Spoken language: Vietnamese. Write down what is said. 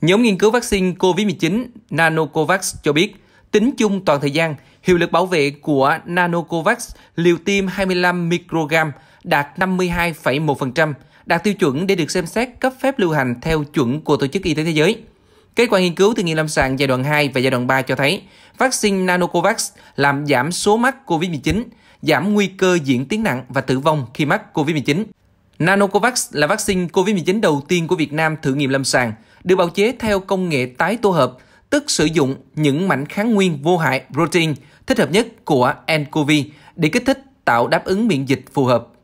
Nhóm nghiên cứu vaccine COVID-19 Nanocovax cho biết, tính chung toàn thời gian, hiệu lực bảo vệ của Nanocovax liều tiêm 25 microgram đạt 52,1%, đạt tiêu chuẩn để được xem xét cấp phép lưu hành theo chuẩn của Tổ chức Y tế Thế giới. Kết quả nghiên cứu thử nghiệm lâm sàng giai đoạn 2 và giai đoạn 3 cho thấy vaccine Nanocovax làm giảm số mắc COVID-19, giảm nguy cơ diễn tiến nặng và tử vong khi mắc COVID-19. Nanocovax là vaccine COVID-19 đầu tiên của Việt Nam thử nghiệm lâm sàng – được bào chế theo công nghệ tái tổ hợp, tức sử dụng những mảnh kháng nguyên vô hại protein thích hợp nhất của nCoV để kích thích tạo đáp ứng miễn dịch phù hợp.